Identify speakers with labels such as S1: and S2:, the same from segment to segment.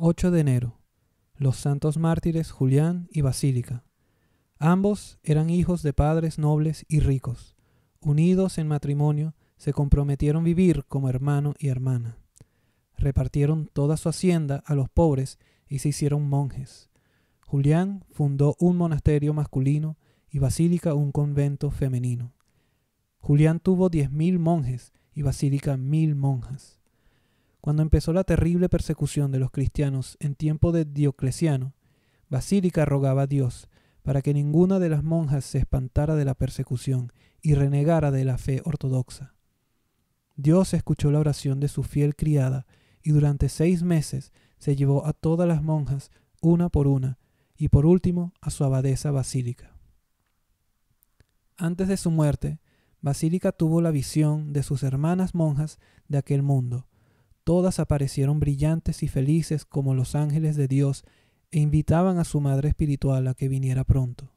S1: 8 de enero, los santos mártires Julián y Basílica. Ambos eran hijos de padres nobles y ricos. Unidos en matrimonio, se comprometieron vivir como hermano y hermana. Repartieron toda su hacienda a los pobres y se hicieron monjes. Julián fundó un monasterio masculino y Basílica un convento femenino. Julián tuvo diez mil monjes y Basílica mil monjas. Cuando empezó la terrible persecución de los cristianos en tiempo de Diocleciano, Basílica rogaba a Dios para que ninguna de las monjas se espantara de la persecución y renegara de la fe ortodoxa. Dios escuchó la oración de su fiel criada y durante seis meses se llevó a todas las monjas una por una y por último a su abadesa Basílica. Antes de su muerte, Basílica tuvo la visión de sus hermanas monjas de aquel mundo, Todas aparecieron brillantes y felices como los ángeles de Dios e invitaban a su madre espiritual a que viniera pronto.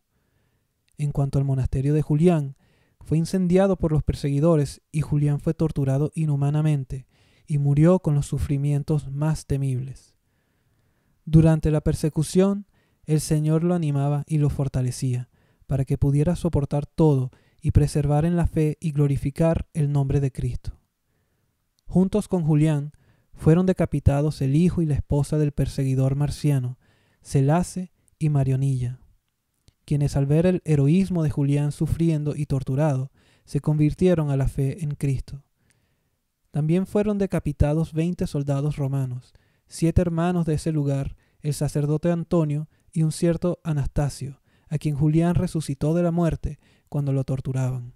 S1: En cuanto al monasterio de Julián, fue incendiado por los perseguidores y Julián fue torturado inhumanamente y murió con los sufrimientos más temibles. Durante la persecución, el Señor lo animaba y lo fortalecía, para que pudiera soportar todo y preservar en la fe y glorificar el nombre de Cristo. Juntos con Julián, fueron decapitados el hijo y la esposa del perseguidor marciano, Celace y Marionilla, quienes al ver el heroísmo de Julián sufriendo y torturado, se convirtieron a la fe en Cristo. También fueron decapitados veinte soldados romanos, siete hermanos de ese lugar, el sacerdote Antonio y un cierto Anastasio, a quien Julián resucitó de la muerte cuando lo torturaban.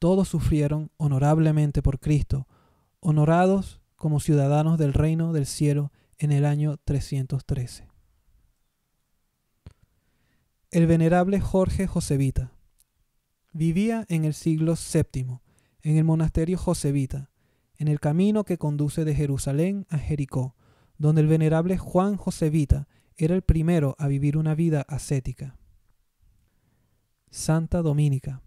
S1: Todos sufrieron honorablemente por Cristo, honorados como ciudadanos del reino del cielo en el año 313. El venerable Jorge Josevita vivía en el siglo VII, en el monasterio Josevita, en el camino que conduce de Jerusalén a Jericó, donde el venerable Juan Josevita era el primero a vivir una vida ascética. Santa Dominica.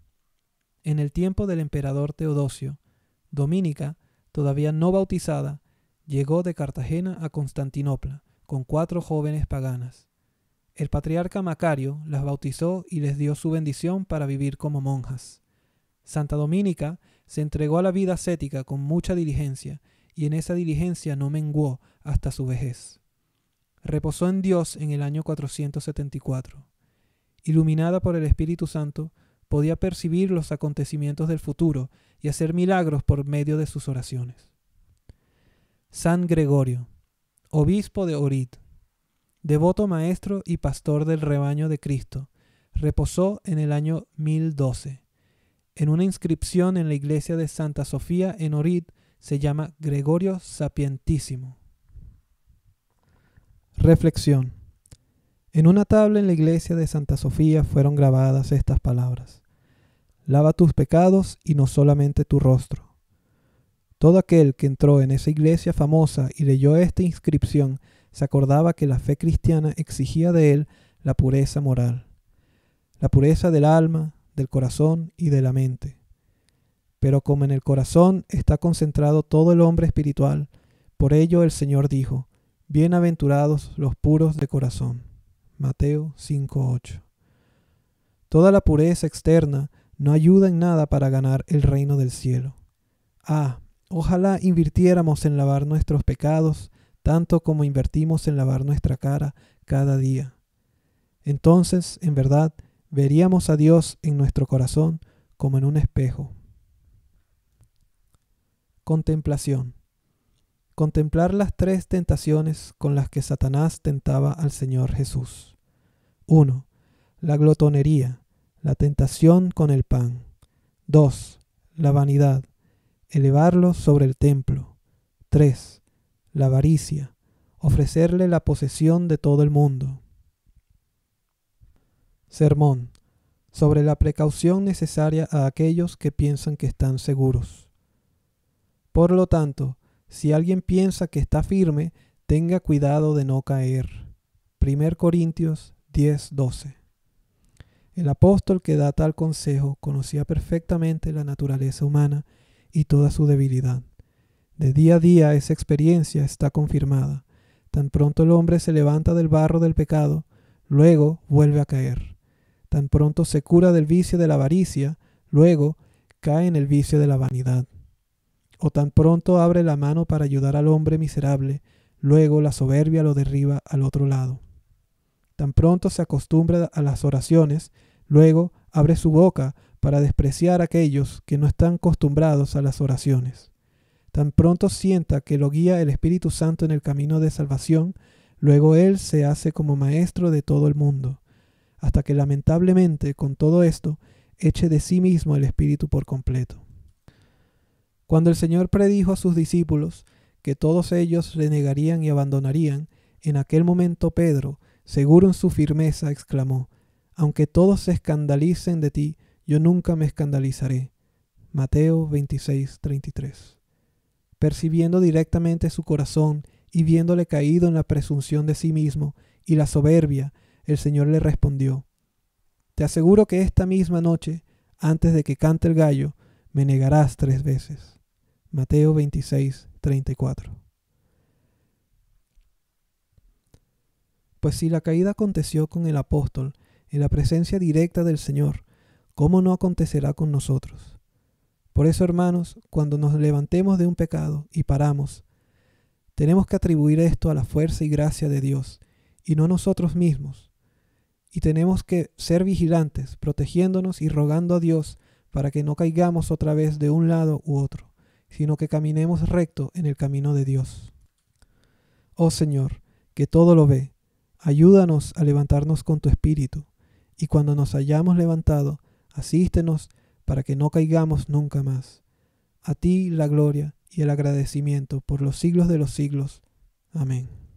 S1: En el tiempo del emperador Teodosio, Dominica todavía no bautizada, llegó de Cartagena a Constantinopla con cuatro jóvenes paganas. El patriarca Macario las bautizó y les dio su bendición para vivir como monjas. Santa Dominica se entregó a la vida ascética con mucha diligencia, y en esa diligencia no menguó hasta su vejez. Reposó en Dios en el año 474. Iluminada por el Espíritu Santo, podía percibir los acontecimientos del futuro y hacer milagros por medio de sus oraciones. San Gregorio, obispo de Orit, devoto maestro y pastor del rebaño de Cristo, reposó en el año 1012. En una inscripción en la iglesia de Santa Sofía en Orit se llama Gregorio Sapientísimo. Reflexión. En una tabla en la iglesia de Santa Sofía fueron grabadas estas palabras. Lava tus pecados y no solamente tu rostro. Todo aquel que entró en esa iglesia famosa y leyó esta inscripción se acordaba que la fe cristiana exigía de él la pureza moral, la pureza del alma, del corazón y de la mente. Pero como en el corazón está concentrado todo el hombre espiritual, por ello el Señor dijo, Bienaventurados los puros de corazón. Mateo 5:8. Toda la pureza externa no ayuda en nada para ganar el reino del cielo. Ah, ojalá invirtiéramos en lavar nuestros pecados tanto como invertimos en lavar nuestra cara cada día. Entonces, en verdad, veríamos a Dios en nuestro corazón como en un espejo. Contemplación contemplar las tres tentaciones con las que Satanás tentaba al Señor Jesús. 1. La glotonería, la tentación con el pan. 2. La vanidad, elevarlo sobre el templo. 3. La avaricia, ofrecerle la posesión de todo el mundo. Sermón sobre la precaución necesaria a aquellos que piensan que están seguros. Por lo tanto, si alguien piensa que está firme, tenga cuidado de no caer. 1 Corintios 10:12. El apóstol que da tal consejo conocía perfectamente la naturaleza humana y toda su debilidad. De día a día esa experiencia está confirmada. Tan pronto el hombre se levanta del barro del pecado, luego vuelve a caer. Tan pronto se cura del vicio de la avaricia, luego cae en el vicio de la vanidad o tan pronto abre la mano para ayudar al hombre miserable, luego la soberbia lo derriba al otro lado. Tan pronto se acostumbra a las oraciones, luego abre su boca para despreciar a aquellos que no están acostumbrados a las oraciones. Tan pronto sienta que lo guía el Espíritu Santo en el camino de salvación, luego Él se hace como maestro de todo el mundo, hasta que lamentablemente con todo esto eche de sí mismo el Espíritu por completo. Cuando el Señor predijo a sus discípulos que todos ellos renegarían y abandonarían, en aquel momento Pedro, seguro en su firmeza, exclamó, Aunque todos se escandalicen de ti, yo nunca me escandalizaré. Mateo 33. Percibiendo directamente su corazón y viéndole caído en la presunción de sí mismo y la soberbia, el Señor le respondió, Te aseguro que esta misma noche, antes de que cante el gallo, me negarás tres veces. Mateo 26, 34. Pues si la caída aconteció con el apóstol en la presencia directa del Señor, ¿cómo no acontecerá con nosotros? Por eso, hermanos, cuando nos levantemos de un pecado y paramos, tenemos que atribuir esto a la fuerza y gracia de Dios, y no nosotros mismos. Y tenemos que ser vigilantes, protegiéndonos y rogando a Dios para que no caigamos otra vez de un lado u otro sino que caminemos recto en el camino de Dios. Oh Señor, que todo lo ve, ayúdanos a levantarnos con tu espíritu, y cuando nos hayamos levantado, asístenos para que no caigamos nunca más. A ti la gloria y el agradecimiento por los siglos de los siglos. Amén.